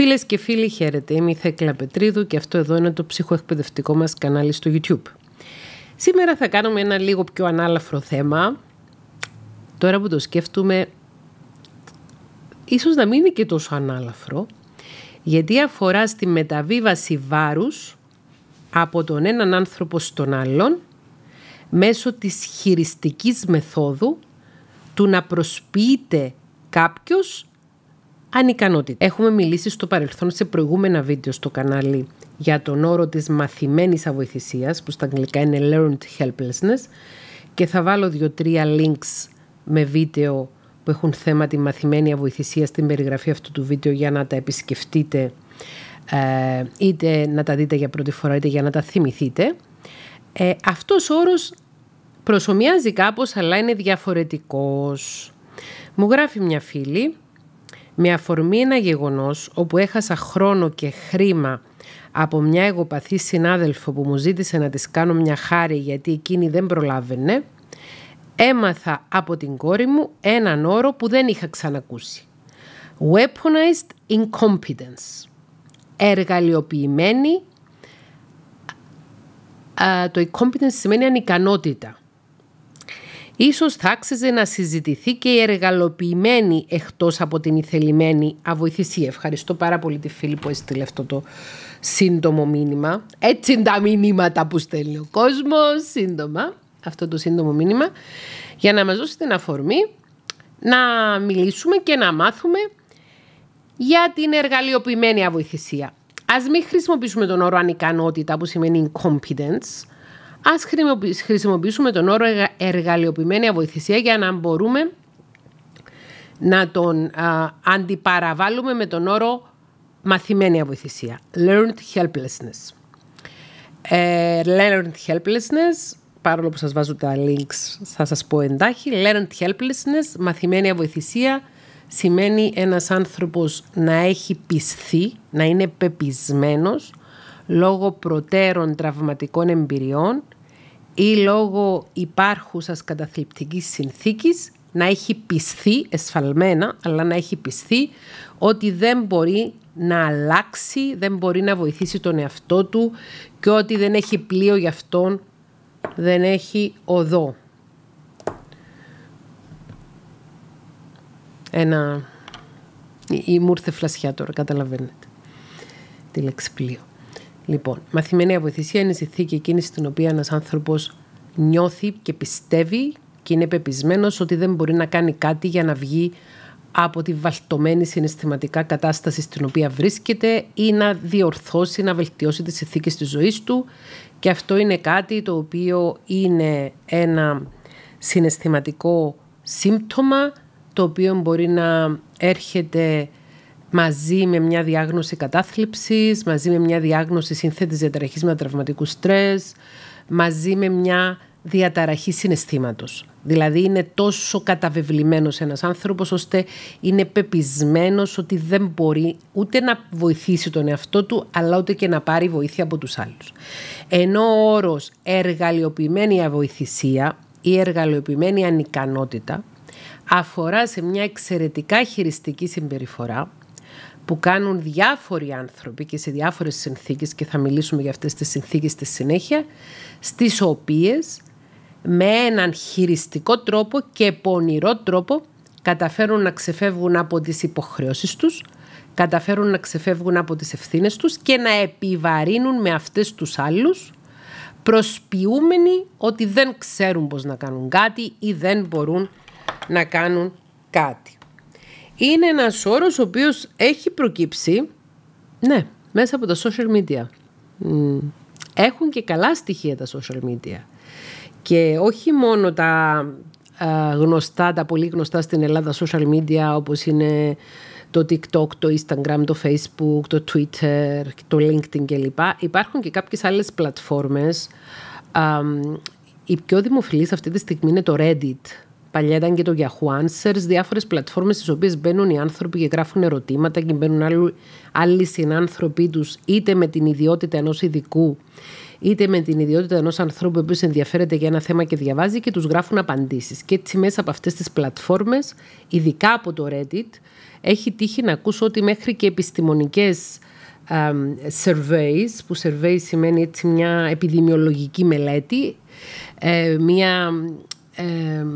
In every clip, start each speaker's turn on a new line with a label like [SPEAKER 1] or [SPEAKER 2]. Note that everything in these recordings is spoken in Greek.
[SPEAKER 1] Φίλες και φίλοι, χαίρετε. Είμαι η Θέκλα Πετρίδου και αυτό εδώ είναι το ψυχοεκπαιδευτικό μας κανάλι στο YouTube. Σήμερα θα κάνουμε ένα λίγο πιο ανάλαφρο θέμα. Τώρα που το σκέφτουμε, ίσως να μην είναι και τόσο ανάλαφρο, γιατί αφορά στη μεταβίβαση βάρους από τον έναν άνθρωπο στον άλλον μέσω της χειριστικής μεθόδου του να προσποιείται κάποιος ανικανότητα. Έχουμε μιλήσει στο παρελθόν σε προηγούμενα βίντεο στο κανάλι για τον όρο της μαθημένης αβοηθησίας που στα αγγλικά είναι learned helplessness και θα βάλω δύο-τρία links με βίντεο που έχουν θέμα τη μαθημένη αβοηθησία στην περιγραφή αυτού του βίντεο για να τα επισκεφτείτε ε, είτε να τα δείτε για πρώτη φορά είτε για να τα θυμηθείτε. Ε, αυτός ο όρος προσωμιάζει κάπως αλλά είναι διαφορετικός. Μου γράφει μια φίλη με αφορμή ένα γεγονός όπου έχασα χρόνο και χρήμα από μια εγωπαθή συνάδελφο που μου ζήτησε να της κάνω μια χάρη γιατί εκείνη δεν προλάβαινε, έμαθα από την κόρη μου έναν όρο που δεν είχα ξανακούσει. Weaponized incompetence. Εργαλειοποιημένη. Το incompetence σημαίνει ανικανότητα. Ίσως θα άξιζε να συζητηθεί και η εργαλοποιημένη εκτός από την ηθελημένη αβοηθησία. Ευχαριστώ πάρα πολύ τη φίλη που έστειλε αυτό το σύντομο μήνυμα. Έτσι είναι τα μηνύματα που στέλνει ο κόσμος, σύντομα, αυτό το σύντομο μήνυμα, για να μας δώσει την αφορμή να μιλήσουμε και να μάθουμε για την εργαλειοποιημένη αβοηθησία. Ας μην χρησιμοποιήσουμε τον όρο ανικανότητα που σημαίνει incompetence, Ας χρησιμοποιήσουμε τον όρο εργαλειοποιημένη αβοηθησία για να μπορούμε να τον α, αντιπαραβάλλουμε με τον όρο μαθημένη αβοηθησία. Learned helplessness. Ε, learned helplessness, παρόλο που σας βάζω τα links θα σας πω εντάχει, learned helplessness, μαθημένη αβοηθησία, σημαίνει ένας άνθρωπος να έχει πισθεί, να είναι πεπισμένος, λόγω προτέρων τραυματικών εμπειριών, ή λόγω υπάρχουσας καταθλιπτικής συνθήκης να έχει πιστεί εσφαλμένα, αλλά να έχει πιστεί ότι δεν μπορεί να αλλάξει, δεν μπορεί να βοηθήσει τον εαυτό του και ότι δεν έχει πλοίο για αυτόν, δεν έχει οδό. Ένα... Ή μου ήρθε φλασιά τώρα, καταλαβαίνετε τη λέξη πλοίο. Λοιπόν, μαθημένη αποθυσία είναι η συνθήκη εκείνη στην οποία ένας άνθρωπος νιώθει και πιστεύει και είναι πεπισμένος ότι δεν μπορεί να κάνει κάτι για να βγει από τη βαλτωμένη συναισθηματικά κατάσταση στην οποία βρίσκεται ή να διορθώσει, να βελτιώσει τις συνθήκες της ζωής του και αυτό είναι κάτι το οποίο είναι ένα συναισθηματικό σύμπτωμα το οποίο μπορεί να έρχεται μαζί με μια διάγνωση κατάθλιψης, μαζί με μια διάγνωση σύνθετης διαταραχής με τραυματικού στρες, μαζί με μια διαταραχή συναισθήματος. Δηλαδή είναι τόσο καταβεβλημένος ένας άνθρωπος ώστε είναι πεπισμένος ότι δεν μπορεί ούτε να βοηθήσει τον εαυτό του αλλά ούτε και να πάρει βοήθεια από τους άλλους. Ενώ ο όρος εργαλειοποιημένη αβοηθησία ή εργαλειοποιημένη ανικανότητα αφορά σε μια εξαιρετικά χειριστική συμπεριφορά που κάνουν διάφοροι άνθρωποι και σε διάφορες συνθήκες και θα μιλήσουμε για αυτές τις συνθήκες στη συνέχεια, στις οποίες με έναν χειριστικό τρόπο και πονηρό τρόπο καταφέρουν να ξεφεύγουν από τις υποχρεώσεις τους, καταφέρουν να ξεφεύγουν από τις ευθύνες τους και να επιβαρύνουν με αυτές τους άλλους προσποιούμενοι ότι δεν ξέρουν πώς να κάνουν κάτι ή δεν μπορούν να κάνουν κάτι είναι ένας όρος ο οποίος έχει προκύψει, ναι, μέσα από τα social media. Έχουν και καλά στοιχεία τα social media. Και όχι μόνο τα γνωστά, τα πολύ γνωστά στην Ελλάδα social media όπως είναι το TikTok, το Instagram, το Facebook, το Twitter, το LinkedIn κλπ. Υπάρχουν και κάποιες άλλες πλατφόρμες. Η πιο δημοφιλής αυτή τη στιγμή είναι το Reddit Παλιά ήταν και το Yahoo Answers, διάφορες πλατφόρμες στις οποίες μπαίνουν οι άνθρωποι και γράφουν ερωτήματα και μπαίνουν άλλοι, άλλοι συνάνθρωποι τους, είτε με την ιδιότητα ενός ειδικού, είτε με την ιδιότητα ενός ανθρώπου που ενδιαφέρεται για ένα θέμα και διαβάζει και τους γράφουν απαντήσεις. Και έτσι μέσα από αυτές τις πλατφόρμες, ειδικά από το Reddit, έχει τύχει να ακούσω ότι μέχρι και επιστημονικές surveys, που surveys σημαίνει έτσι μια επιδημιολογική μελέτη, ε, μια ε,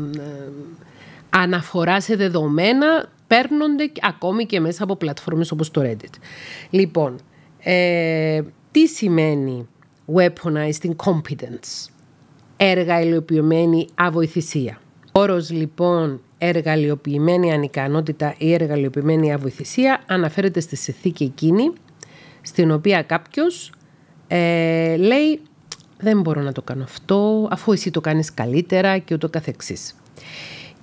[SPEAKER 1] αναφορά σε δεδομένα παίρνονται ακόμη και μέσα από πλατφόρμες όπως το Reddit. Λοιπόν, ε, τι σημαίνει weaponized incompetence, έργα αβοηθησία. Όρος λοιπόν εργαλειοποιημένη ανικανότητα ή εργαλειοποιημένη αβοηθησία αναφέρεται στη συνθήκη εκείνη στην οποία κάποιος ε, λέει δεν μπορώ να το κάνω αυτό, αφού εσύ το κάνεις καλύτερα και ούτω καθεξής.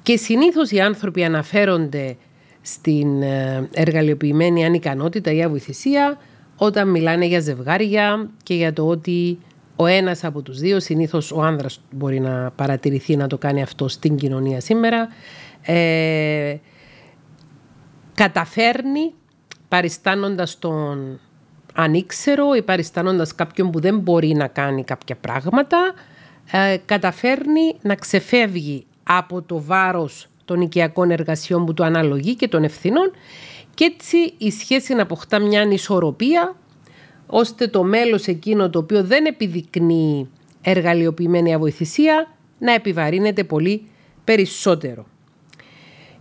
[SPEAKER 1] Και συνήθως οι άνθρωποι αναφέρονται στην ε, εργαλειοποιημένη ανικανότητα ή αβοηθησία όταν μιλάνε για ζευγάρια και για το ότι ο ένας από τους δύο, συνήθως ο άνδρας μπορεί να παρατηρηθεί να το κάνει αυτό στην κοινωνία σήμερα, ε, καταφέρνει παριστάνοντας τον αν ήξερο ή παριστάνοντας κάποιον που δεν μπορεί να κάνει κάποια πράγματα, ε, καταφέρνει να ξεφεύγει από το βάρος των οικιακών εργασιών που του αναλογεί και των ευθυνών και έτσι η σχέση να αποκτά μια ανισορροπία ώστε το μέλος εκείνο το οποίο δεν επιδεικνύει εργαλειοποιημένη αβοηθησία να επιβαρύνεται πολύ περισσότερο.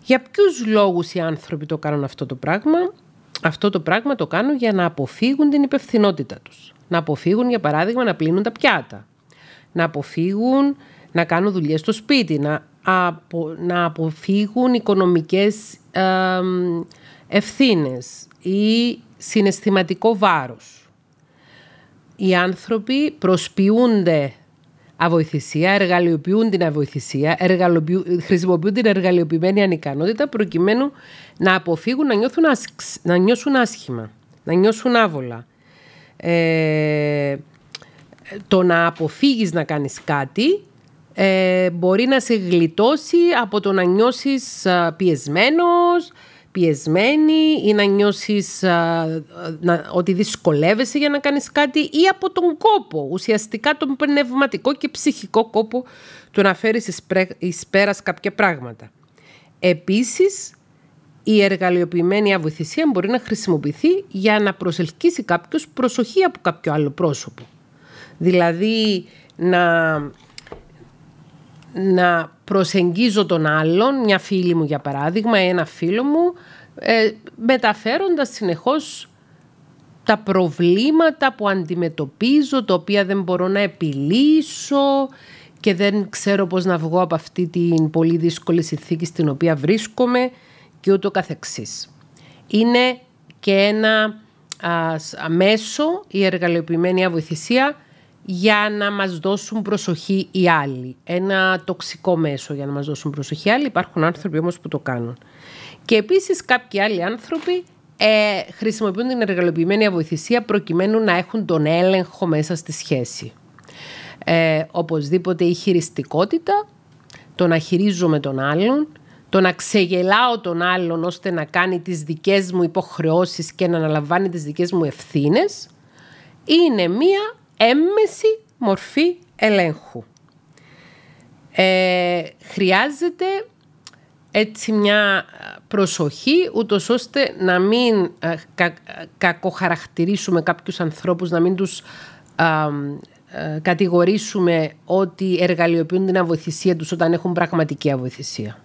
[SPEAKER 1] Για ποιους λόγους οι άνθρωποι το κάνουν αυτό το πράγμα αυτό το πράγμα το κάνουν για να αποφύγουν την υπευθυνότητα τους. Να αποφύγουν, για παράδειγμα, να πλύνουν τα πιάτα. Να αποφύγουν να κάνουν δουλειές στο σπίτι. Να, απο, να αποφύγουν οικονομικές ε, ευθύνες ή συναισθηματικό βάρος. Οι άνθρωποι προσποιούνται αβοηθησία, εργαλειοποιούν την αβοηθησία, χρησιμοποιούν την εργαλειοποιημένη ανικανότητα προκειμένου να αποφύγουν να, νιώσουν άσχημα, να νιώσουν άβολα. Ε, το να αποφύγεις να κάνεις κάτι ε, μπορεί να σε γλιτώσει από το να νιώσεις ε, πιεσμένος, πιεσμένη ή να νιώσεις να, ότι δυσκολεύεσαι για να κάνεις κάτι ή από τον κόπο, ουσιαστικά τον πνευματικό και ψυχικό κόπο του να φέρεις εις, πέρας κάποια πράγματα. Επίσης, η εργαλειοποιημένη αβοηθησία μπορεί να χρησιμοποιηθεί για να προσελκύσει κάποιος προσοχή από κάποιο άλλο πρόσωπο. Δηλαδή, να να προσεγγίζω τον άλλον, μια φίλη μου για παράδειγμα, ένα φίλο μου, ε, μεταφέροντας συνεχώς τα προβλήματα που αντιμετωπίζω, τα οποία δεν μπορώ να επιλύσω και δεν ξέρω πώς να βγω από αυτή την πολύ δύσκολη συνθήκη στην οποία βρίσκομαι και ούτω καθεξής. Είναι και ένα ας, μέσο η εργαλειοποιημένη αβοηθησία για να μας δώσουν προσοχή οι άλλοι. Ένα τοξικό μέσο για να μας δώσουν προσοχή οι άλλοι. Υπάρχουν άνθρωποι όμως που το κάνουν. Και επίσης κάποιοι άλλοι άνθρωποι ε, χρησιμοποιούν την εργαλοποιημένη αβοηθησία προκειμένου να έχουν τον έλεγχο μέσα στη σχέση. Ε, οπωσδήποτε η χειριστικότητα, το να χειρίζομαι τον άλλον, το να ξεγελάω τον άλλον ώστε να κάνει τις δικές μου υποχρεώσεις και να αναλαμβάνει τις δικές μου ευθύνες, είναι μία έμμεση μορφή ελέγχου. Ε, χρειάζεται έτσι μια προσοχή ούτως ώστε να μην ε, κακοχαρακτηρίσουμε κάποιους ανθρώπους, να μην τους α, ε, κατηγορήσουμε ότι εργαλειοποιούν την αβοηθησία τους όταν έχουν πραγματική αβοηθησία.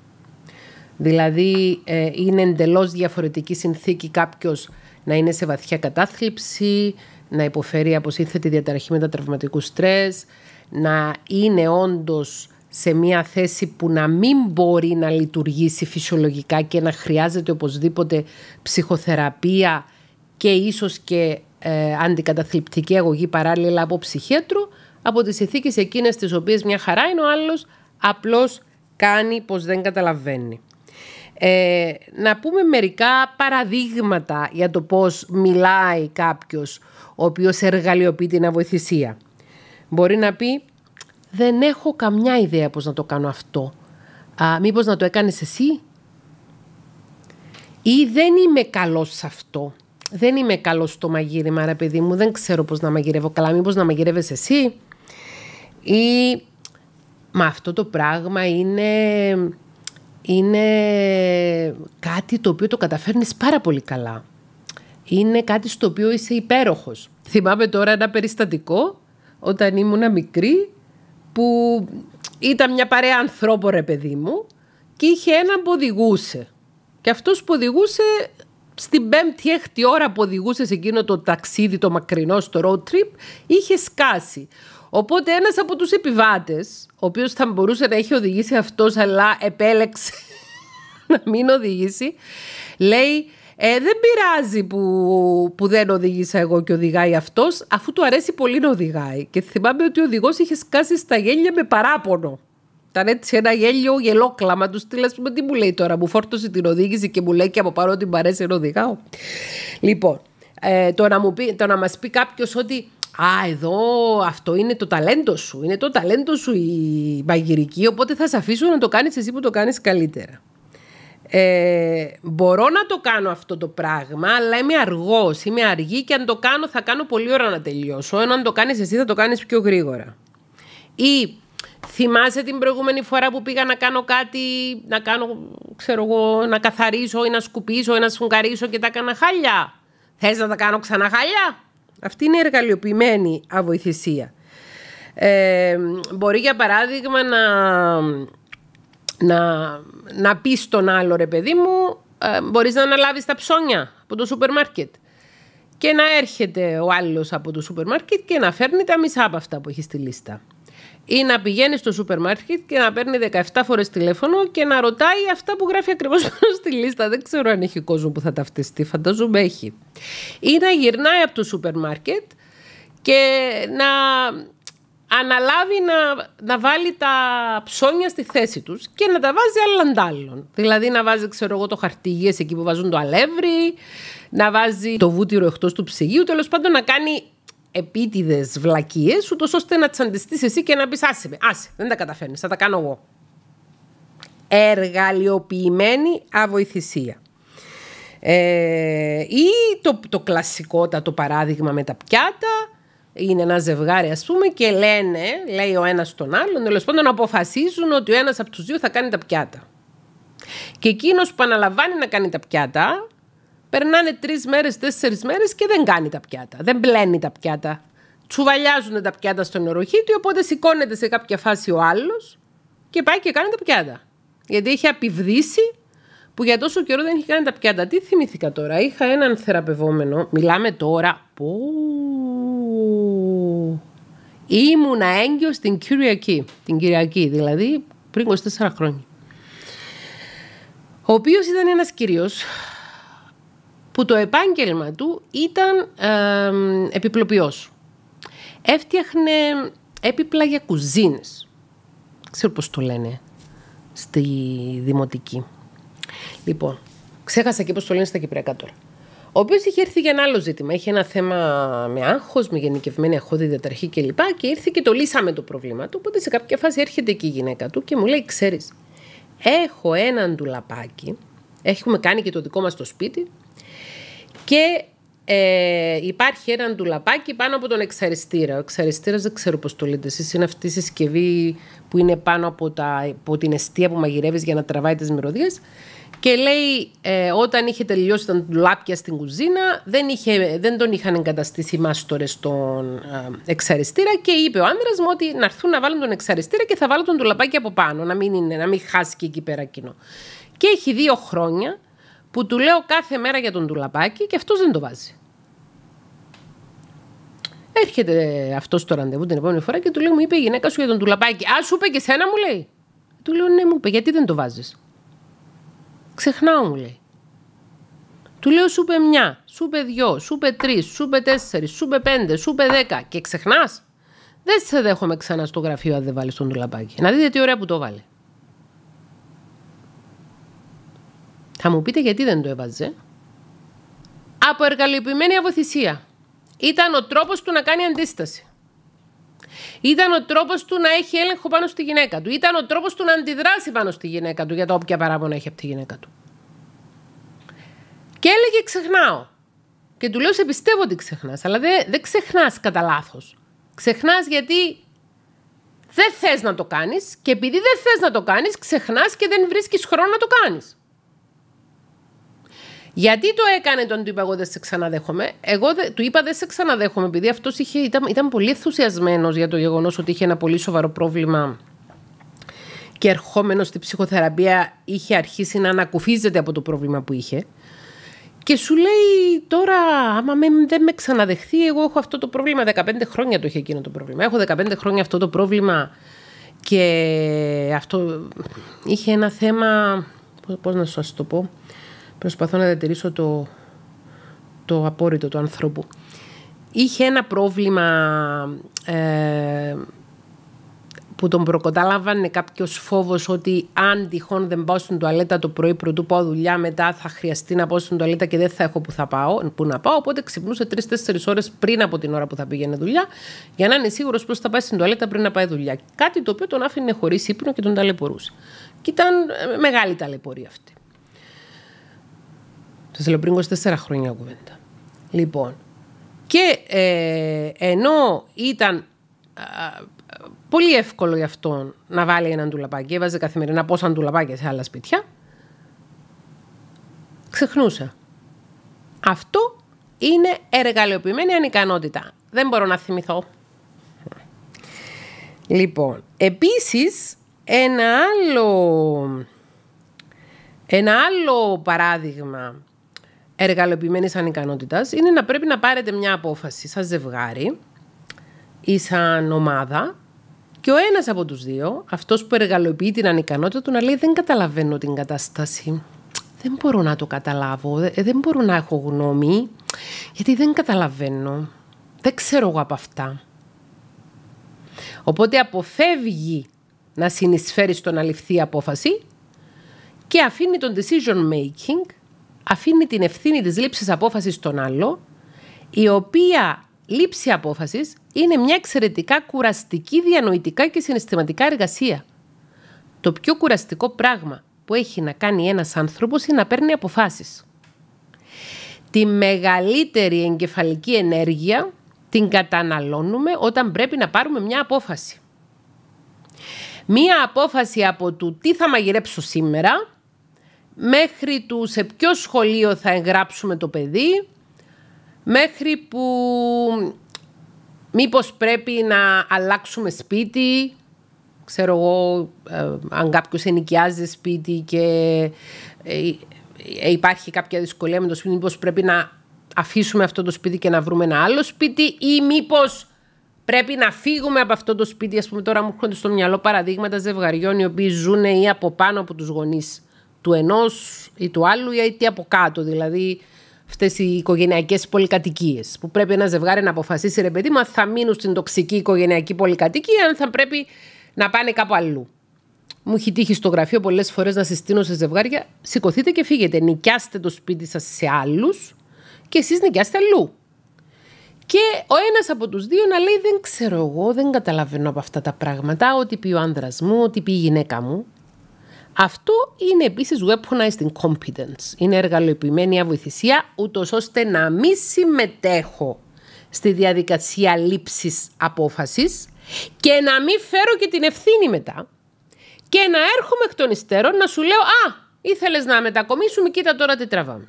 [SPEAKER 1] Δηλαδή είναι εντελώς διαφορετική συνθήκη κάποιος να είναι σε βαθιά κατάθλιψη, να υποφέρει από σύνθετη διαταραχή μετατραυματικού στρες, να είναι όντως σε μια θέση που να μην μπορεί να λειτουργήσει φυσιολογικά και να χρειάζεται οπωσδήποτε ψυχοθεραπεία και ίσως και ε, αντικαταθλιπτική αγωγή παράλληλα από ψυχέτρο, από τις ηθίκες εκείνες τις οποίες μια χαρά είναι ο άλλος, απλώς κάνει πως δεν καταλαβαίνει. Ε, να πούμε μερικά παραδείγματα για το πώς μιλάει κάποιος ο οποίος εργαλειοποιεί την αβοηθησία. Μπορεί να πει δεν έχω καμιά ιδέα πώς να το κάνω αυτό. Α, μήπως να το έκανες εσύ. Ή δεν είμαι καλός σε αυτό. Δεν είμαι καλός στο μαγείρεμα, ρε παιδί μου. Δεν ξέρω πώς να μαγειρεύω καλά. Μήπως να μαγειρεύεις εσύ. Ή μα αυτό το πράγμα είναι, είναι κάτι το οποίο το καταφέρνεις πάρα πολύ καλά είναι κάτι στο οποίο είσαι υπέροχος. Θυμάμαι τώρα ένα περιστατικό όταν ήμουν μικρή που ήταν μια παρέα ανθρώπων ρε παιδί μου και είχε έναν που οδηγούσε. Και αυτός που οδηγούσε στην πέμπτη έκτη ώρα που οδηγούσε σε εκείνο το ταξίδι το μακρινό στο road trip είχε σκάσει. Οπότε ένας από τους επιβάτες, ο οποίος θα μπορούσε να έχει οδηγήσει αυτός αλλά επέλεξε να μην οδηγήσει, λέει ε, δεν πειράζει που, που δεν οδήγησα εγώ και οδηγάει αυτός, αφού του αρέσει πολύ να οδηγάει. Και θυμάμαι ότι ο οδηγός είχε σκάσει στα γέλια με παράπονο. Ήταν έτσι ένα γέλιο γελόκλαμα. Τους Ας πούμε, τι μου λέει τώρα. Μου φόρτωσε την οδήγηση και μου λέει και από παρότι μου αρέσει να οδηγάω. Λοιπόν, ε, το, να πει, να μας πει κάποιος ότι «Α, εδώ αυτό είναι το ταλέντο σου, είναι το ταλέντο σου η μαγειρική, οπότε θα σε αφήσω να το κάνεις εσύ που το κάνεις καλύτερα». Ε, μπορώ να το κάνω αυτό το πράγμα, αλλά είμαι αργός, είμαι αργή και αν το κάνω θα κάνω πολύ ώρα να τελειώσω. Ενώ αν το κάνεις εσύ θα το κάνεις πιο γρήγορα. Ή θυμάσαι την προηγούμενη φορά που πήγα να κάνω κάτι, να κάνω, ξέρω εγώ, να καθαρίσω ή να σκουπίσω ή να σφουγγαρίσω και τα έκανα χάλια. Θες να τα κάνω ξανά χάλια. Αυτή είναι η εργαλειοποιημένη αβοηθησία. Ε, μπορεί για παράδειγμα να να, να πεις στον άλλο ρε παιδί μου, ε, μπορείς να αναλάβεις τα ψώνια από το σούπερ μάρκετ. Και να έρχεται ο άλλος από το σούπερ μάρκετ και να φέρνει τα μισά από αυτά που έχει στη λίστα. Ή να πηγαίνει στο σούπερ μάρκετ και να παίρνει 17 φορές τηλέφωνο και να ρωτάει αυτά που γράφει ακριβώς πάνω στη λίστα. Δεν ξέρω αν έχει κόσμο που θα ταυτιστεί, φαντάζομαι έχει. Ή να γυρνάει από το σούπερ μάρκετ και να αναλάβει να, να βάλει τα ψώνια στη θέση τους και να τα βάζει αλλαντάλλων. Δηλαδή να βάζει, ξέρω εγώ, το χαρτιγίες εκεί που βάζουν το αλεύρι, να βάζει το βούτυρο εκτός του ψυγείου, τέλος πάντων να κάνει επίτηδες βλακίες... ούτως ώστε να τσαντιστείς εσύ και να πεις: Άσε με, άσε, δεν τα καταφέρνεις, θα τα κάνω εγώ. Εργαλειοποιημένη αβοηθησία. Ε, ή το, το κλασικότατο παράδειγμα με τα πιάτα, είναι ένα ζευγάρι, ας πούμε, και λένε, λέει ο ένας τον άλλον, τέλος πάντων αποφασίζουν ότι ο ένας από τους δύο θα κάνει τα πιάτα. Και εκείνος που αναλαμβάνει να κάνει τα πιάτα, περνάνε τρεις μέρες, τέσσερις μέρες και δεν κάνει τα πιάτα. Δεν μπλένει τα πιάτα. Τσουβαλιάζουν τα πιάτα στον του... οπότε σηκώνεται σε κάποια φάση ο άλλος και πάει και κάνει τα πιάτα. Γιατί είχε απειβδίσει που για τόσο καιρό δεν είχε κάνει τα πιάτα. Τι θυμήθηκα τώρα. Είχα έναν θεραπευόμενο, μιλάμε τώρα. Πού. Ήμουνα έγκυος την Κυριακή, την Κυριακή δηλαδή, πριν 24 χρόνια. Ο οποίος ήταν ένας κυρίος που το επάγγελμα του ήταν ε, επιπλοποιός. Έφτιαχνε έπιπλα για κουζίνες. Ξέρω πώς το λένε στη δημοτική. Λοιπόν, ξέχασα και πώς το λένε στα κυπριακά τώρα ο οποίος είχε έρθει για ένα άλλο ζήτημα. Είχε ένα θέμα με άγχος, με γενικευμένη αχώδη διαταρχή κλπ. Και ήρθε και το λύσαμε το πρόβλημά του. Οπότε σε κάποια φάση έρχεται και η γυναίκα του και μου λέει: Ξέρεις, έχω έναν ντουλαπάκι. Έχουμε κάνει και το δικό μας το σπίτι. Και ε, υπάρχει ένα ντουλαπάκι πάνω από τον εξαριστήρα. Ο εξαριστήρας δεν ξέρω πώς το λέτε εσείς. Είναι αυτή η συσκευή που είναι πάνω από, τα, από την αιστεία που μαγειρεύεις για να τραβάει τις μυρωδιές. Και λέει, ε, όταν είχε τελειώσει τα ντουλάπια στην κουζίνα, δεν, είχε, δεν τον είχαν εγκαταστήσει μάστορε στον ε, εξαριστήρα και είπε ο άντρας μου ότι να έρθουν να βάλουν τον εξαριστήρα και θα βάλουν τον τουλαπάκι από πάνω, να μην, είναι, να μην χάσει και εκεί πέρα κοινό. Και έχει δύο χρόνια που του λέω κάθε μέρα για τον ντουλαπάκι και αυτός δεν το βάζει. Έρχεται αυτός στο ραντεβού την επόμενη φορά και του λέω, Μου είπε η γυναίκα σου για τον τουλαπάκι. Α, σου είπε και σένα, μου λέει. Του λέω: Ναι, μου είπε, γιατί δεν το βάζεις. Ξεχνάω μου λέει. Του λέω σου είπε μια, σου είπε δυο, σου είπε τρεις, σου είπε τέσσερις, σου πέντε, σου είπε δέκα και ξεχνάς. Δεν σε δέχομαι ξανά στο γραφείο αν δεν βάλεις τον τουλαμπάκι. Να δείτε τι ωραία που το βάλε. Θα μου πείτε γιατί δεν το έβαζε. Από εργαλειοποιημένη Ήταν ο τρόπος του να κάνει αντίσταση. Ήταν ο τρόπος του να έχει έλεγχο πάνω στη γυναίκα του. Ήταν ο τρόπος του να αντιδράσει πάνω στη γυναίκα του για τα όποια παράπονα έχει από τη γυναίκα του. Και έλεγε ξεχνάω. Και του λέω σε πιστεύω ότι ξεχνάς, αλλά δεν, δεν ξεχνάς κατά λάθος. Ξεχνάς γιατί δεν θες να το κάνεις και επειδή δεν θες να το κάνεις, ξεχνάς και δεν βρίσκεις χρόνο να το κάνεις. Γιατί το έκανε τον του είπα, Εγώ δεν σε ξαναδέχομαι. Εγώ δε, του είπα, Δεν σε ξαναδέχομαι, επειδή αυτός ήταν, ήταν πολύ ενθουσιασμένος για το γεγονός ότι είχε ένα πολύ σοβαρό πρόβλημα και ερχόμενος στη ψυχοθεραπεία είχε αρχίσει να ανακουφίζεται από το πρόβλημα που είχε. Και σου λέει τώρα, άμα με, δεν με ξαναδεχθεί, εγώ έχω αυτό το πρόβλημα. 15 χρόνια το είχε εκείνο το πρόβλημα. Έχω 15 χρόνια αυτό το πρόβλημα. Και αυτό είχε ένα θέμα. Πώς να σας το πω. Προσπαθώ να διατηρήσω το, το απόρριτο του ανθρώπου. Είχε ένα πρόβλημα ε, που τον προκοτάλαβαν κάποιος φόβος ότι αν τυχόν δεν πάω στην τουαλέτα το πρωί πρωτού πάω δουλειά, μετά θα χρειαστεί να πάω στην τουαλέτα και δεν θα έχω που, θα πάω, που να πάω. Οπότε ξυπνούσε τρει-τέσσερι ώρες πριν από την ώρα που θα πήγαινε δουλειά, για να είναι σίγουρος πω θα πάει στην τουαλέτα πριν να πάει δουλειά. Κάτι το οποίο τον άφηνε χωρίς ύπνο και τον ταλαιπωρούσε. Και ήταν ε, μεγάλη ταλαιπωρία αυτή. Το θέλω πριν 24 χρόνια κουβέντα. Λοιπόν, και ε, ενώ ήταν πολύ εύκολο για αυτόν να βάλει έναν τουλαπάκι, έβαζε καθημερινά πόσα τουλαπάκια σε άλλα σπίτια, ξεχνούσα. Αυτό είναι εργαλειοποιημένη ανικανότητα. Δεν μπορώ να θυμηθώ. Λοιπόν, επίσης ένα άλλο, ένα άλλο παράδειγμα εργαλοποιημένης ανικανότητας είναι να πρέπει να πάρετε μια απόφαση σαν ζευγάρι ή σαν ομάδα και ο ένας από τους δύο, αυτός που εργαλοποιεί την ανικανότητα του, να λέει δεν καταλαβαίνω την κατάσταση. Δεν μπορώ να το καταλάβω, ε, δεν μπορώ να έχω γνώμη, γιατί δεν καταλαβαίνω. Δεν ξέρω εγώ από αυτά. Οπότε αποφεύγει να συνεισφέρει στο να ληφθεί η απόφαση και αφήνει τον decision making αφήνει την ευθύνη της λήψης απόφασης στον άλλο, η οποία λήψη απόφασης είναι μια εξαιρετικά κουραστική, διανοητικά και συναισθηματικά εργασία. Το πιο κουραστικό πράγμα που έχει να κάνει ένας άνθρωπος είναι να παίρνει αποφάσεις. Τη μεγαλύτερη εγκεφαλική ενέργεια την καταναλώνουμε όταν πρέπει να πάρουμε μια απόφαση. Μία απόφαση από το τι θα μαγειρέψω σήμερα μέχρι του σε ποιο σχολείο θα εγγράψουμε το παιδί, μέχρι που μήπως πρέπει να αλλάξουμε σπίτι, ξέρω εγώ ε, αν κάποιος ενοικιάζει σπίτι και ε, ε, υπάρχει κάποια δυσκολία με το σπίτι, μήπως πρέπει να αφήσουμε αυτό το σπίτι και να βρούμε ένα άλλο σπίτι ή μήπως πρέπει να φύγουμε από αυτό το σπίτι. Ας πούμε τώρα μου έρχονται στο μυαλό παραδείγματα ζευγαριών οι οποίοι ζουν ή από πάνω από τους γονείς του ενός ή του άλλου ή τι από κάτω. Δηλαδή αυτές οι οικογενειακές πολυκατοικίες. που πρέπει ένα ζευγάρι να αποφασίσει ρε παιδί μα θα μείνουν στην τοξική οικογενειακή πολυκατοικία αν θα πρέπει να πάνε κάπου αλλού. Μου έχει τύχει στο γραφείο πολλές φορές να συστήνω σε ζευγάρια: Σηκωθείτε και φύγετε. Νοικιάστε το σπίτι σας σε άλλους και εσείς νοικιάστε αλλού. Και ο ένας από τους δύο να λέει: Δεν ξέρω εγώ, δεν καταλαβαίνω από αυτά τα πράγματα. Ό,τι πει ο άνδρας μου, ό,τι πει η γυναίκα μου. Αυτό είναι επίσης weaponized incompetence. Είναι εργαλοποιημένη αβοηθησία, ούτως ώστε να μην συμμετέχω στη διαδικασία λήψης απόφασης και να μην φέρω και την ευθύνη μετά και να έρχομαι εκ των υστέρων να σου λέω «Α, ήθελες να μετακομίσουμε, κοίτα τώρα τι τραβάμε».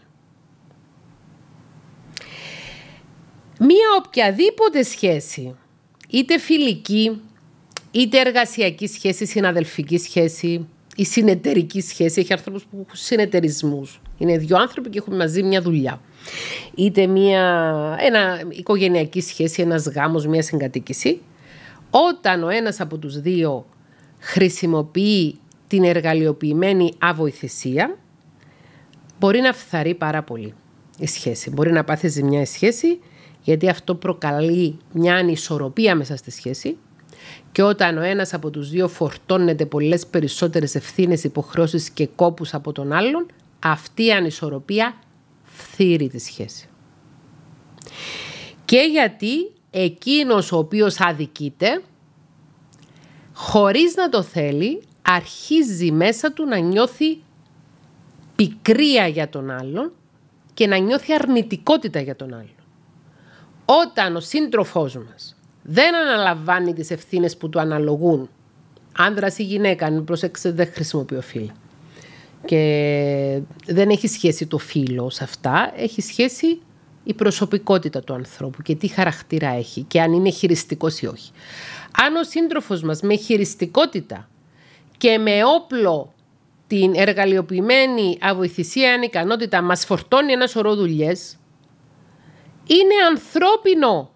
[SPEAKER 1] Μία οποιαδήποτε σχέση, είτε φιλική, είτε εργασιακή σχέση, συναδελφική σχέση, η συνεταιρική σχέση. Έχει ανθρώπου που έχουν συνεταιρισμούς. Είναι δύο άνθρωποι και έχουν μαζί μια δουλειά. Είτε μια ένα οικογενειακή σχέση, ένας γάμος, μια συγκατοίκηση. Όταν ο ένας από τους δύο χρησιμοποιεί την εργαλειοποιημένη αβοηθησία, μπορεί να φθαρεί πάρα πολύ η σχέση. Μπορεί να πάθει ζημιά η σχέση, γιατί αυτό προκαλεί μια ανισορροπία μέσα στη σχέση και όταν ο ένας από τους δύο φορτώνεται πολλές περισσότερες ευθύνες υποχρεώσεις και κόπους από τον άλλον, αυτή η ανισορροπία φθείρει τη σχέση. Και γιατί εκείνος ο οποίος αδικείται, χωρίς να το θέλει, αρχίζει μέσα του να νιώθει πικρία για τον άλλον και να νιώθει αρνητικότητα για τον άλλον. Όταν ο σύντροφός μας δεν αναλαμβάνει τις ευθύνες που του αναλογούν. Άνδρας ή γυναίκα, αν προσέξετε, δεν χρησιμοποιώ φίλο Και δεν έχει σχέση το φίλο σε αυτά, έχει σχέση η προσωπικότητα του ανθρώπου και τι χαρακτήρα έχει και αν είναι χειριστικός ή όχι. Αν ο σύντροφος μας με χειριστικότητα και με όπλο την εργαλειοποιημένη αβοηθησία ανικανότητα μας φορτώνει ένα σωρό δουλειές, είναι ανθρώπινο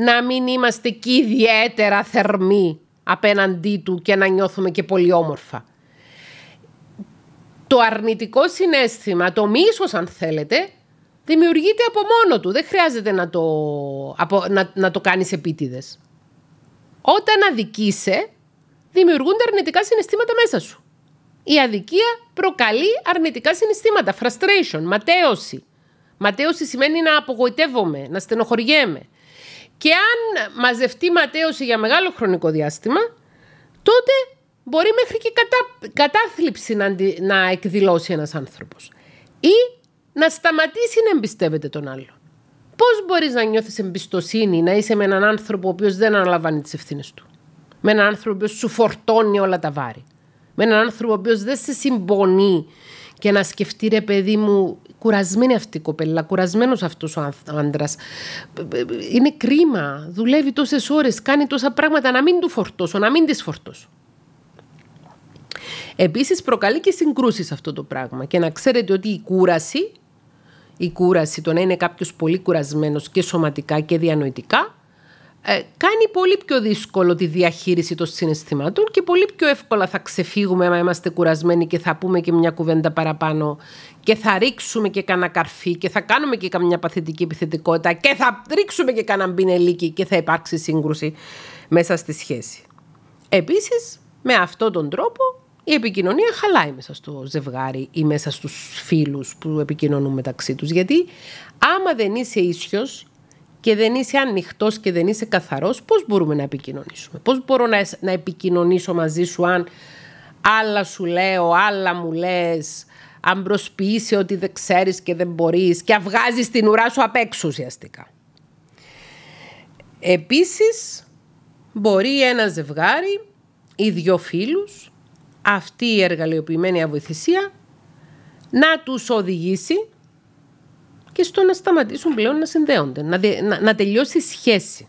[SPEAKER 1] να μην είμαστε και ιδιαίτερα θερμοί απέναντί του και να νιώθουμε και πολύ όμορφα. Το αρνητικό συνέστημα, το μίσος αν θέλετε, δημιουργείται από μόνο του. Δεν χρειάζεται να το, από, να, να το κάνεις επίτηδες. Όταν αδικείσαι, δημιουργούνται αρνητικά συναισθήματα μέσα σου. Η αδικία προκαλεί αρνητικά συναισθήματα, frustration, ματέωση. Ματέωση σημαίνει να απογοητεύομαι, να στενοχωριέμαι. Και αν μαζευτεί ματέωση για μεγάλο χρονικό διάστημα, τότε μπορεί μέχρι και κατά, κατάθλιψη να, εκδηλώσει ένας άνθρωπος. Ή να σταματήσει να εμπιστεύεται τον άλλο. Πώς μπορείς να νιώθεις εμπιστοσύνη να είσαι με έναν άνθρωπο ο οποίος δεν αναλαμβάνει τις ευθύνες του. Με έναν άνθρωπο ο οποίος σου φορτώνει όλα τα βάρη. Με έναν άνθρωπο ο οποίος δεν σε συμπονεί και να σκεφτεί ρε παιδί μου Κουρασμένη αυτή η κοπέλα, κουρασμένος αυτός ο άντρας. Είναι κρίμα. Δουλεύει τόσες ώρες, κάνει τόσα πράγματα. Να μην του φορτώσω, να μην της φορτώσω. Επίσης, προκαλεί και συγκρούσεις αυτό το πράγμα. Και να ξέρετε ότι η κούραση, η κούραση, το να είναι κάποιος πολύ κουρασμένος και σωματικά και διανοητικά, ε, κάνει πολύ πιο δύσκολο τη διαχείριση των συναισθημάτων και πολύ πιο εύκολα θα ξεφύγουμε άμα είμαστε κουρασμένοι και θα πούμε και μια κουβέντα παραπάνω και θα ρίξουμε και κανένα καρφί και θα κάνουμε και καμιά παθητική επιθετικότητα και θα ρίξουμε και κανένα μπινελίκι και θα υπάρξει σύγκρουση μέσα στη σχέση. Επίσης, με αυτόν τον τρόπο η επικοινωνία χαλάει μέσα στο ζευγάρι ή μέσα στους φίλους που επικοινωνούν μεταξύ τους. Γιατί άμα δεν είσαι ίσιος και δεν είσαι ανοιχτός και δεν είσαι καθαρός, πώς μπορούμε να επικοινωνήσουμε. Πώς μπορώ να, να επικοινωνήσω μαζί σου αν άλλα σου λέω, άλλα μου λες, αν προσποιείσαι ότι δεν ξέρεις και δεν μπορείς και βγάζεις την ουρά σου απ' έξω ουσιαστικά. Επίσης, μπορεί ένα ζευγάρι ή δυο φίλους αυτή η δυο φιλου αυτη αβοηθησία να τους οδηγήσει και στο να σταματήσουν πλέον να συνδέονται, να, να, τελειώσει η σχέση.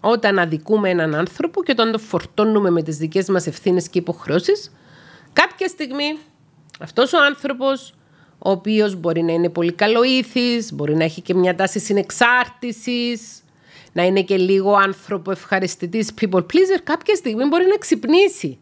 [SPEAKER 1] Όταν αδικούμε έναν άνθρωπο και όταν το φορτώνουμε με τις δικές μας ευθύνες και υποχρεώσεις, κάποια στιγμή αυτός ο άνθρωπος, ο οποίος μπορεί να είναι πολύ καλοήθης, μπορεί να έχει και μια τάση συνεξάρτησης, να είναι και λίγο άνθρωπο ευχαριστητής, people pleaser, κάποια στιγμή μπορεί να ξυπνήσει.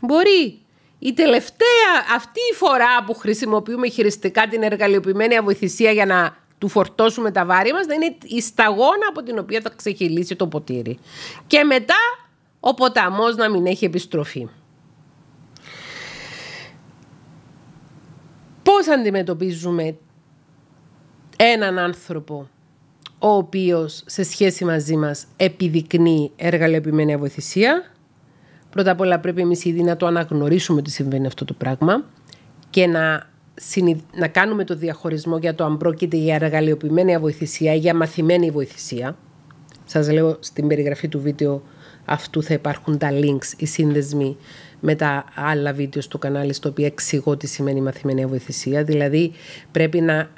[SPEAKER 1] Μπορεί η τελευταία, αυτή η φορά που χρησιμοποιούμε χειριστικά την εργαλειοποιημένη αβοηθησία για να του φορτώσουμε τα βάρη μας, δεν είναι η σταγόνα από την οποία θα ξεχυλήσει το ποτήρι. Και μετά ο ποταμός να μην έχει επιστροφή. Πώς αντιμετωπίζουμε έναν άνθρωπο ο οποίος σε σχέση μαζί μας επιδεικνύει εργαλειοποιημένη αβοηθησία Πρώτα απ' όλα πρέπει εμείς ήδη να το αναγνωρίσουμε ότι συμβαίνει αυτό το πράγμα και να, να κάνουμε το διαχωρισμό για το αν πρόκειται για εργαλειοποιημένη βοηθησία ή για μαθημένη βοηθησία. Σας λέω στην περιγραφή του βίντεο αυτού θα υπάρχουν τα links, οι σύνδεσμοι με τα άλλα βίντεο στο κανάλι στο οποίο εξηγώ τι σημαίνει μαθημένη βοηθησία. Δηλαδή πρέπει να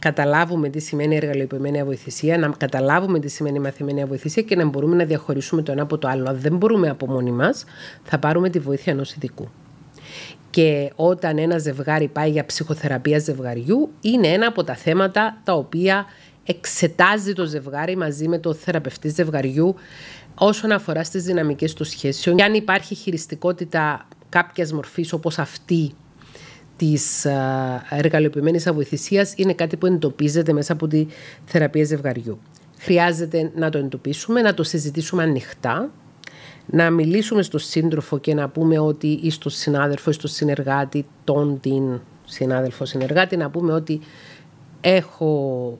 [SPEAKER 1] καταλάβουμε τι σημαίνει εργαλειοποιημένη αβοηθησία... να καταλάβουμε τι σημαίνει μαθημένη αβοηθησία... και να μπορούμε να διαχωρίσουμε το ένα από το άλλο. Αν δεν μπορούμε από μόνοι μας, θα πάρουμε τη βοήθεια ενός ειδικού. Και όταν ένα ζευγάρι πάει για ψυχοθεραπεία ζευγαριού, είναι ένα από τα θέματα τα οποία εξετάζει το ζευγάρι μαζί με το θεραπευτή ζευγαριού όσον αφορά στις δυναμικές του σχέσεων και αν υπάρχει χειριστικότητα κάποιας μορφής όπως αυτή της εργαλειοποιημένης αβοηθησίας είναι κάτι που εντοπίζεται μέσα από τη θεραπεία ζευγαριού. Χρειάζεται να το εντοπίσουμε, να το συζητήσουμε ανοιχτά, να μιλήσουμε στον σύντροφο και να πούμε ότι ή στον συνάδελφο ή στον συνεργάτη, τον την συνάδελφο συνεργάτη, να πούμε ότι έχω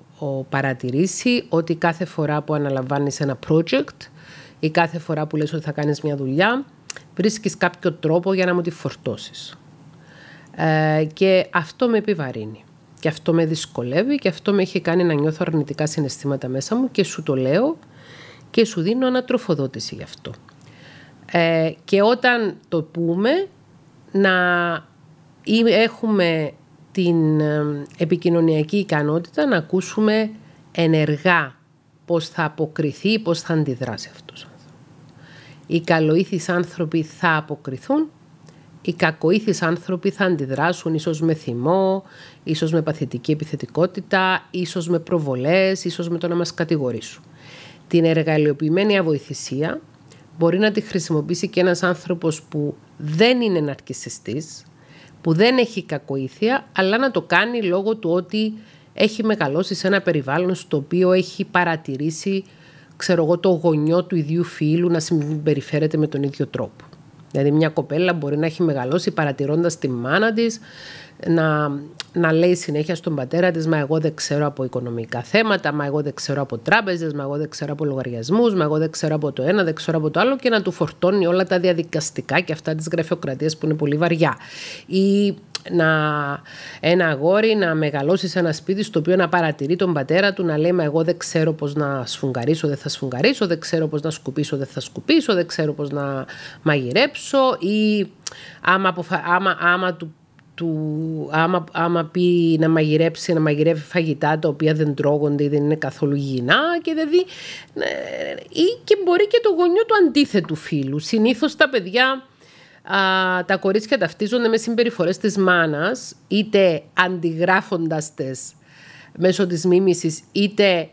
[SPEAKER 1] παρατηρήσει ότι κάθε φορά που αναλαμβάνεις ένα project ή κάθε φορά που λες ότι θα κάνεις μια δουλειά, βρίσκεις κάποιο τρόπο για να μου τη φορτώσεις. Ε, και αυτό με επιβαρύνει. Και αυτό με δυσκολεύει και αυτό με έχει κάνει να νιώθω αρνητικά συναισθήματα μέσα μου και σου το λέω και σου δίνω ανατροφοδότηση γι' αυτό. Ε, και όταν το πούμε, να έχουμε την επικοινωνιακή ικανότητα να ακούσουμε ενεργά πώς θα αποκριθεί ή πώς θα αντιδράσει αυτός Οι καλοήθεις άνθρωποι θα αποκριθούν οι κακοήθεις άνθρωποι θα αντιδράσουν ίσως με θυμό, ίσως με παθητική επιθετικότητα, ίσως με προβολές, ίσως με το να μας κατηγορήσουν. Την εργαλειοποιημένη αβοηθησία μπορεί να τη χρησιμοποιήσει και ένας άνθρωπος που δεν είναι ναρκισιστής, που δεν έχει κακοήθεια, αλλά να το κάνει λόγω του ότι έχει μεγαλώσει σε ένα περιβάλλον στο οποίο έχει παρατηρήσει ξέρω εγώ, το γονιό του ιδίου φίλου να συμπεριφέρεται με τον ίδιο τρόπο. Δηλαδή μια κοπέλα μπορεί να έχει μεγαλώσει παρατηρώντας τη μάνα της να, να λέει συνέχεια στον πατέρα της «Μα εγώ δεν ξέρω από οικονομικά θέματα, μα εγώ δεν ξέρω από τράπεζες, μα εγώ δεν ξέρω από λογαριασμούς, μα εγώ δεν ξέρω από το ένα, δεν ξέρω από το άλλο» και να του φορτώνει όλα τα διαδικαστικά και αυτά της γραφειοκρατίας που είναι πολύ βαριά. Ή να, ένα αγόρι να μεγαλώσει σε ένα σπίτι στο οποίο να παρατηρεί τον πατέρα του να λέει «Μα εγώ δεν ξέρω πώς να σφουγγαρίσω, δεν θα σφουγγαρίσω, δεν ξέρω πώς να σκουπίσω, δεν θα σκουπίσω, δεν ξέρω πώς να μαγειρέψω» ή άμα, άμα, άμα του του άμα, άμα πει να μαγειρέψει, να μαγειρεύει φαγητά τα οποία δεν τρώγονται ή δεν είναι καθόλου υγιεινά και δηλαδή ή και μπορεί και το γονιό του αντίθετου φίλου. Συνήθως τα παιδιά τα κορίτσια ταυτίζονται με συμπεριφορές της μάνας είτε αντιγράφοντας τες μέσω της μίμησης είτε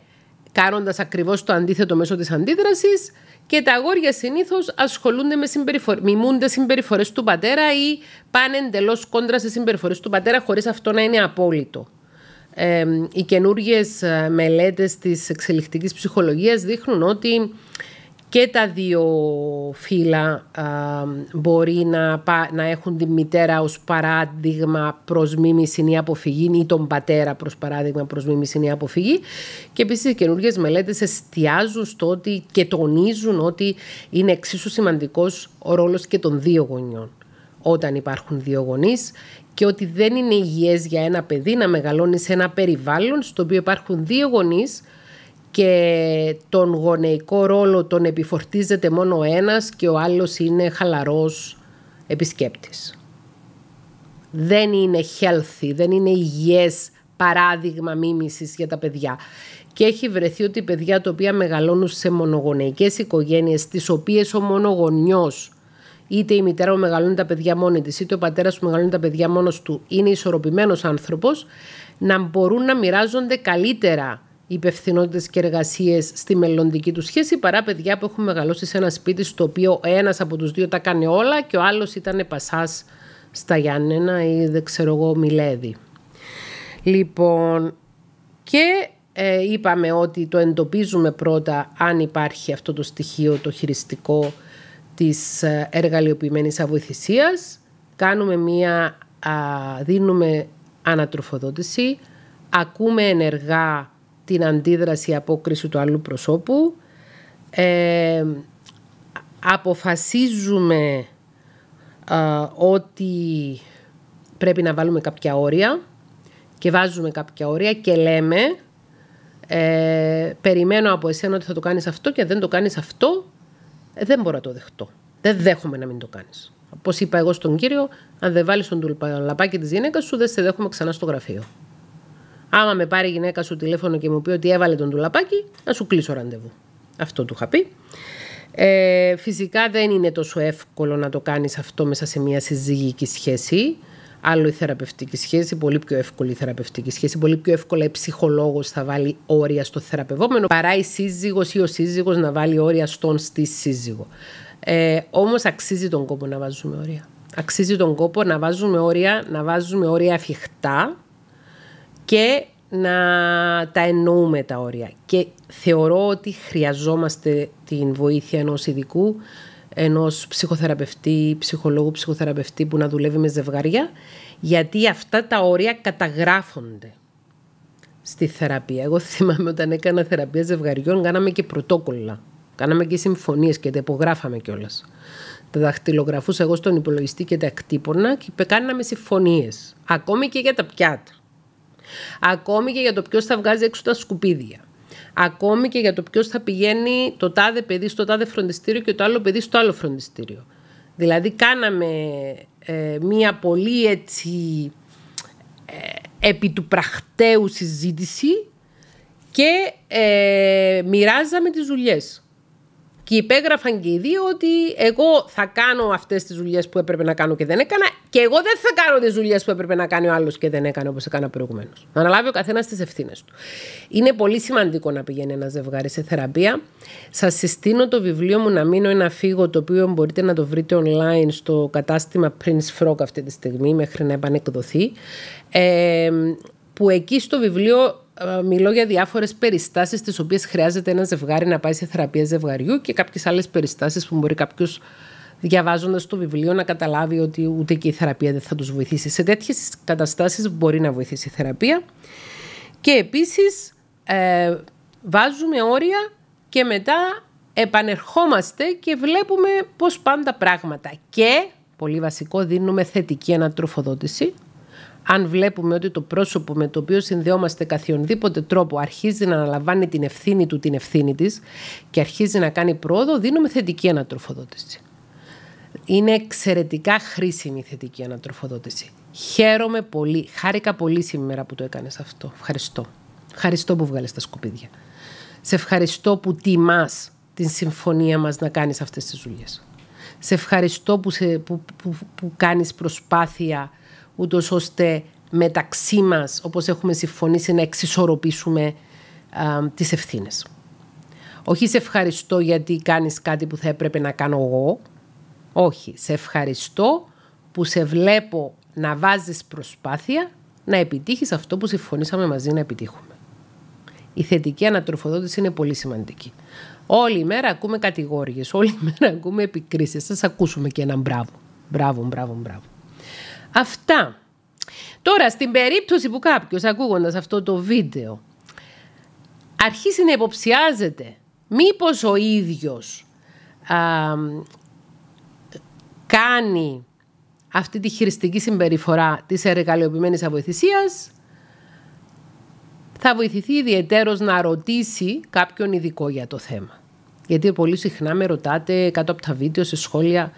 [SPEAKER 1] κάνοντας ακριβώς το αντίθετο μέσω της αντίδρασης και τα αγόρια συνήθως ασχολούνται με συμπεριφορέ. Μιμούνται συμπεριφορές του πατέρα ή πάνε εντελώς κόντρα σε συμπεριφορές του πατέρα, χωρίς αυτό να είναι απόλυτο. Ε, οι καινούργιες ε, μελέτες της εξελιχτική ψυχολογίας δείχνουν ότι και τα δύο φύλλα μπορεί να, να έχουν τη μητέρα ως παράδειγμα προς μίμηση ή αποφυγή ή τον πατέρα προς παράδειγμα προς μίμηση ή αποφυγή και επίσης οι καινούργιες μελέτες εστιάζουν στο ότι και τονίζουν ότι είναι εξίσου σημαντικός ο ρόλος και των δύο γονιών όταν υπάρχουν δύο γονείς και ότι δεν είναι υγιές για ένα παιδί να μεγαλώνει σε ένα περιβάλλον στο οποίο υπάρχουν δύο γονείς και τον γονεϊκό ρόλο τον επιφορτίζεται μόνο ένας και ο άλλος είναι χαλαρός επισκέπτης. Δεν είναι healthy, δεν είναι υγιές παράδειγμα μίμησης για τα παιδιά. Και έχει βρεθεί ότι παιδιά τα οποία μεγαλώνουν σε μονογονεϊκές οικογένειες, τις οποίες ο μονογονιός, είτε η μητέρα που μεγαλώνει τα παιδιά μόνη της, είτε ο πατέρας που μεγαλώνει τα παιδιά μόνος του, είναι ισορροπημένος άνθρωπος, να μπορούν να μοιράζονται καλύτερα υπευθυνότητες και εργασίες στη μελλοντική τους σχέση παρά παιδιά που έχουν μεγαλώσει σε ένα σπίτι στο οποίο ένας από τους δύο τα κάνει όλα και ο άλλος ήταν πασάς στα Γιάννενα ή δεν ξέρω εγώ Μιλέδη. Λοιπόν, και ε, είπαμε ότι το εντοπίζουμε πρώτα αν υπάρχει αυτό το στοιχείο το χειριστικό της ε, εργαλειοποιημένης αβοηθησίας. Κάνουμε μία, α, δίνουμε ανατροφοδότηση, ακούμε ενεργά την αντίδραση απόκριση του άλλου προσώπου. Ε, αποφασίζουμε ότι πρέπει να βάλουμε κάποια όρια και βάζουμε κάποια όρια και λέμε ε, περιμένω από εσένα ότι θα το κάνεις αυτό και δεν το κάνεις αυτό ε, δεν μπορώ να το δεχτώ. Δεν δέχομαι να μην το κάνεις. Όπως είπα εγώ στον κύριο, αν δεν βάλεις τον τουλπαλαπάκι της γυναίκας σου δεν σε δέχομαι ξανά στο γραφείο. Άμα με πάρει η γυναίκα σου τηλέφωνο και μου πει ότι έβαλε τον τουλαπάκι, να σου κλείσω ραντεβού. Αυτό του είχα πει. Ε, φυσικά δεν είναι τόσο εύκολο να το κάνεις αυτό μέσα σε μια συζυγική σχέση. Άλλο η θεραπευτική σχέση, πολύ πιο εύκολη η θεραπευτική σχέση, πολύ πιο εύκολα η ψυχολόγος θα βάλει όρια στο θεραπευόμενο παρά η σύζυγος ή ο σύζυγος να βάλει όρια στον στη σύζυγο. Ε, Όμως αξίζει τον κόπο να βάζουμε όρια. Αξίζει τον κόπο να βάζουμε όρια, να βάζουμε όρια αφιχτά, και να τα εννοούμε τα όρια. Και θεωρώ ότι χρειαζόμαστε την βοήθεια ενός ειδικού, ενός ψυχοθεραπευτή, ψυχολόγου, ψυχοθεραπευτή που να δουλεύει με ζευγαριά, γιατί αυτά τα όρια καταγράφονται στη θεραπεία. Εγώ θυμάμαι όταν έκανα θεραπεία ζευγαριών, κάναμε και πρωτόκολλα. Κάναμε και συμφωνίες και τα υπογράφαμε κιόλας. Τα δαχτυλογραφούσα εγώ στον υπολογιστή και τα εκτύπωνα και κάναμε συμφωνίες. Ακόμη και για τα πιάτα. Ακόμη και για το ποιος θα βγάζει έξω τα σκουπίδια. Ακόμη και για το ποιος θα πηγαίνει το τάδε παιδί στο τάδε φροντιστήριο και το άλλο παιδί στο άλλο φροντιστήριο. Δηλαδή κάναμε ε, μία πολύ έτσι ε, επί του πρακτέου συζήτηση και ε, μοιράζαμε τις δουλειές. Και υπέγραφαν και οι δύο ότι εγώ θα κάνω αυτές τις δουλειές που έπρεπε να κάνω και δεν έκανα, και εγώ δεν θα κάνω τις δουλειές που έπρεπε να κάνει ο άλλος και δεν έκανα όπως έκανα προηγουμένως. Να αναλάβει ο καθένας τις ευθύνες του. Είναι πολύ σημαντικό να πηγαίνει ένα ζευγάρι σε θεραπεία. Σας συστήνω το βιβλίο μου να μείνω ένα φύγο, το οποίο μπορείτε να το βρείτε online στο κατάστημα Prince Frog αυτή τη στιγμή, μέχρι να επανεκδοθεί. Ε, που εκεί στο βιβλίο ε, μιλώ για διάφορες περιστάσεις τις οποίες χρειάζεται ένα ζευγάρι να πάει σε θεραπεία ζευγαριού και κάποιες άλλες περιστάσεις που μπορεί κάποιος διαβάζοντας το βιβλίο να καταλάβει ότι ούτε και η θεραπεία δεν θα τους βοηθήσει. Σε τέτοιες καταστάσεις μπορεί να βοηθήσει η θεραπεία. Και επίσης ε, βάζουμε όρια και μετά επανερχόμαστε και βλέπουμε πώς πάντα πράγματα. Και, πολύ βασικό, δίνουμε θετική ανατροφοδότηση αν βλέπουμε ότι το πρόσωπο με το οποίο συνδεόμαστε καθιονδήποτε τρόπο αρχίζει να αναλαμβάνει την ευθύνη του, την ευθύνη της και αρχίζει να κάνει πρόοδο, δίνουμε θετική ανατροφοδότηση. Είναι εξαιρετικά χρήσιμη η θετική ανατροφοδότηση. Χαίρομαι πολύ, χάρηκα πολύ σήμερα που το έκανες αυτό. Ευχαριστώ. Ευχαριστώ που βγάλες τα σκουπίδια. Σε ευχαριστώ που τιμάς την συμφωνία μας να κάνεις αυτές τις δουλειές. Σε ευχαριστώ που, που, που, που κάνεις προσπάθεια ούτως ώστε μεταξύ μας, όπως έχουμε συμφωνήσει, να εξισορροπήσουμε τις ευθύνες. Όχι σε ευχαριστώ γιατί κάνεις κάτι που θα έπρεπε να κάνω εγώ. Όχι, σε ευχαριστώ που σε βλέπω να βάζεις προσπάθεια να επιτύχεις αυτό που συμφωνήσαμε μαζί να επιτύχουμε. Η θετική ανατροφοδότηση είναι πολύ σημαντική. Όλη η μέρα ακούμε κατηγορίες, όλη η μέρα ακούμε επικρίσεις. Σας ακούσουμε και ένα μπράβο. Μπράβο, μπράβο, μπράβο. Αυτά. Τώρα, στην περίπτωση που κάποιος, ακούγοντας αυτό το βίντεο, αρχίσει να υποψιάζεται μήπως ο ίδιος κάνει αυτή τη χειριστική συμπεριφορά της εργαλειοποιημένης αβοηθησίας, θα βοηθηθεί ιδιαιτέρως να ρωτήσει κάποιον ειδικό για το θέμα. Γιατί πολύ συχνά με ρωτάτε κάτω από τα βίντεο σε σχόλια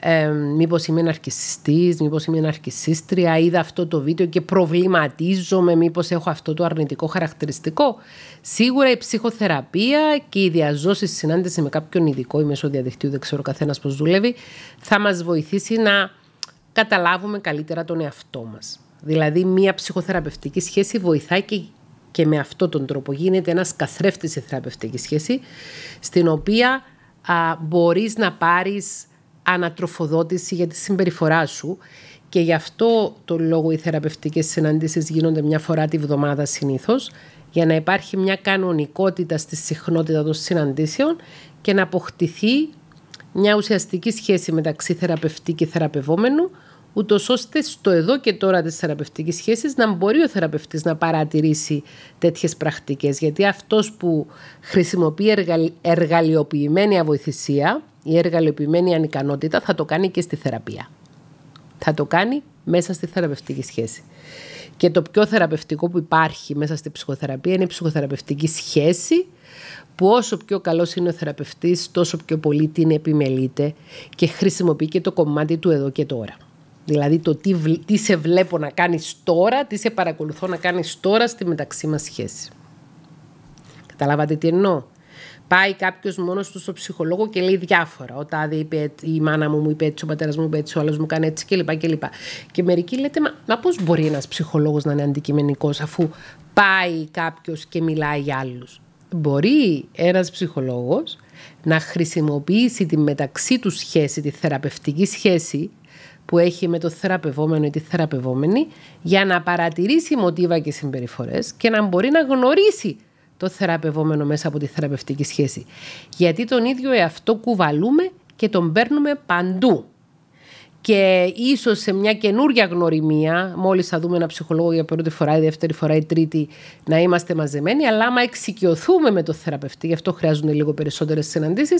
[SPEAKER 1] ε, μήπω είμαι ναρκιστή, μήπως είμαι αρκισίστρια είδα αυτό το βίντεο και προβληματίζομαι, μήπως έχω αυτό το αρνητικό χαρακτηριστικό. Σίγουρα η ψυχοθεραπεία και η διαζώση συνάντηση με κάποιον ειδικό ή μέσω διαδικτύου, δεν ξέρω καθένας πώς δουλεύει, θα μας βοηθήσει να καταλάβουμε καλύτερα τον εαυτό μας. Δηλαδή, μια ψυχοθεραπευτική σχέση βοηθάει και, και με αυτόν τον τρόπο. Γίνεται ένας καθρέφτης η θεραπευτική σχέση, στην οποία μπορείς να πάρεις ανατροφοδότηση για τη συμπεριφορά σου και γι' αυτό το λόγο οι θεραπευτικές συναντήσεις γίνονται μια φορά τη βδομάδα συνήθως για να υπάρχει μια κανονικότητα στη συχνότητα των συναντήσεων και να αποκτηθεί μια ουσιαστική σχέση μεταξύ θεραπευτή και θεραπευόμενου ούτως ώστε στο εδώ και τώρα της θεραπευτικής σχέσης να μπορεί ο θεραπευτής να παρατηρήσει τέτοιες πρακτικές. Γιατί αυτός που χρησιμοποιεί εργαλειοποιημένη αβοηθησία η εργαλοποιημένη ανικανότητα θα το κάνει και στη θεραπεία. Θα το κάνει μέσα στη θεραπευτική σχέση. Και το πιο θεραπευτικό που υπάρχει μέσα στη ψυχοθεραπεία είναι η ψυχοθεραπευτική σχέση που όσο πιο καλός είναι ο θεραπευτής τόσο πιο πολύ την επιμελείται και χρησιμοποιεί και το κομμάτι του εδώ και τώρα. Δηλαδή το τι, τι σε βλέπω να κάνεις τώρα, τι σε παρακολουθώ να κάνεις τώρα στη μεταξύ μας σχέση. Καταλάβατε τι εννοώ πάει κάποιος μόνος του στο ψυχολόγο και λέει διάφορα. Ο τάδε είπε, η μάνα μου μου είπε έτσι, ο πατέρας μου είπε έτσι, ο άλλος μου κάνει έτσι κλπ. Και, και, και μερικοί λέτε, μα, μα πώς μπορεί ένας ψυχολόγος να είναι αντικειμενικός αφού πάει κάποιος και μιλάει για άλλους. Μπορεί ένας ψυχολόγος να χρησιμοποιήσει τη μεταξύ του σχέση, τη θεραπευτική σχέση που έχει με το θεραπευόμενο ή τη θεραπευόμενη για να παρατηρήσει μοτίβα και συμπεριφορές και να μπορεί να γνωρίσει το θεραπευόμενο μέσα από τη θεραπευτική σχέση. Γιατί τον ίδιο εαυτό κουβαλούμε και τον παίρνουμε παντού. Και ίσως σε μια καινούρια γνωριμία, μόλις θα δούμε ένα ψυχολόγο για πρώτη φορά, η δεύτερη φορά, η τρίτη, να είμαστε μαζεμένοι. Αλλά άμα εξοικειωθούμε με τον θεραπευτή, γι' αυτό χρειάζονται λίγο περισσότερες συναντήσεις,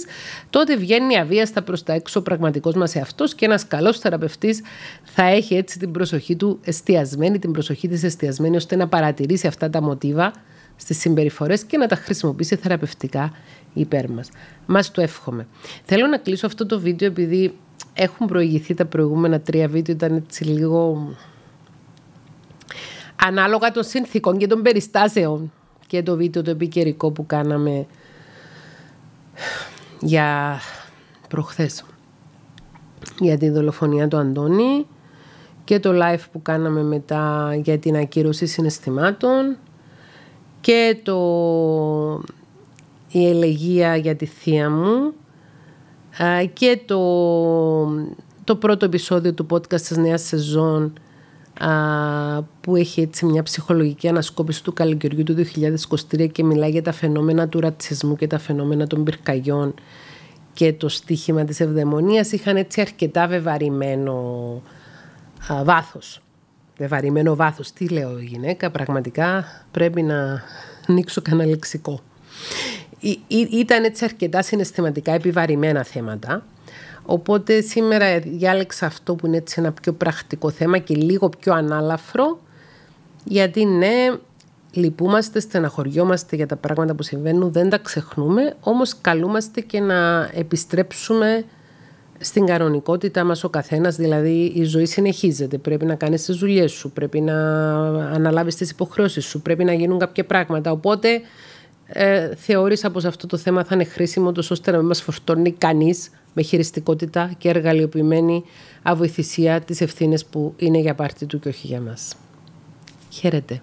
[SPEAKER 1] τότε βγαίνει αβίαστα προς τα έξω ο πραγματικός μας εαυτός και ένας καλός θεραπευτής θα έχει έτσι την προσοχή του εστιασμένη, την προσοχή της εστιασμένη, ώστε να παρατηρήσει αυτά τα μοτίβα Στις συμπεριφορές και να τα χρησιμοποιήσει θεραπευτικά υπέρ Μας Μας το εύχομαι. Θέλω να κλείσω αυτό το βίντεο επειδή έχουν προηγηθεί τα προηγούμενα τρία βίντεο, ήταν έτσι λίγο ανάλογα των συνθήκων και των περιστάσεων και το βίντεο το επικαιρικό που κάναμε για προχθές για τη δολοφονία του Αντώνη και το live που κάναμε μετά για την ακύρωση συναισθημάτων και το, η ελεγία για τη θεία μου και το, το πρώτο επεισόδιο του podcast της νέας σεζόν που έχει έτσι μια ψυχολογική ανασκόπηση του καλοκαιριού του 2023 και μιλάει για τα φαινόμενα του ρατσισμού και τα φαινόμενα των πυρκαγιών και το στίχημα της ευδαιμονίας είχαν έτσι αρκετά βεβαρημένο βάθος με βάθος. Τι λέω γυναίκα, πραγματικά πρέπει να ανοίξω κανένα λεξικό. ήταν έτσι αρκετά συναισθηματικά επιβαρημένα θέματα. Οπότε σήμερα διάλεξα αυτό που είναι έτσι ένα πιο πρακτικό θέμα και λίγο πιο ανάλαφρο. Γιατί ναι, λυπούμαστε, στεναχωριόμαστε για τα πράγματα που συμβαίνουν, δεν τα ξεχνούμε, όμως καλούμαστε και να επιστρέψουμε στην κανονικότητά μας ο καθένας, δηλαδή η ζωή συνεχίζεται, πρέπει να κάνεις τις δουλειές σου, πρέπει να αναλάβεις τις υποχρεώσεις σου, πρέπει να γίνουν κάποια πράγματα. Οπότε ε, θεώρησα πως αυτό το θέμα θα είναι χρήσιμο τόσο ώστε να μην μας φορτώνει κανείς με χειριστικότητα και εργαλειοποιημένη αβοηθησία τις ευθύνες που είναι για πάρτι του και όχι για μας. Χαίρετε.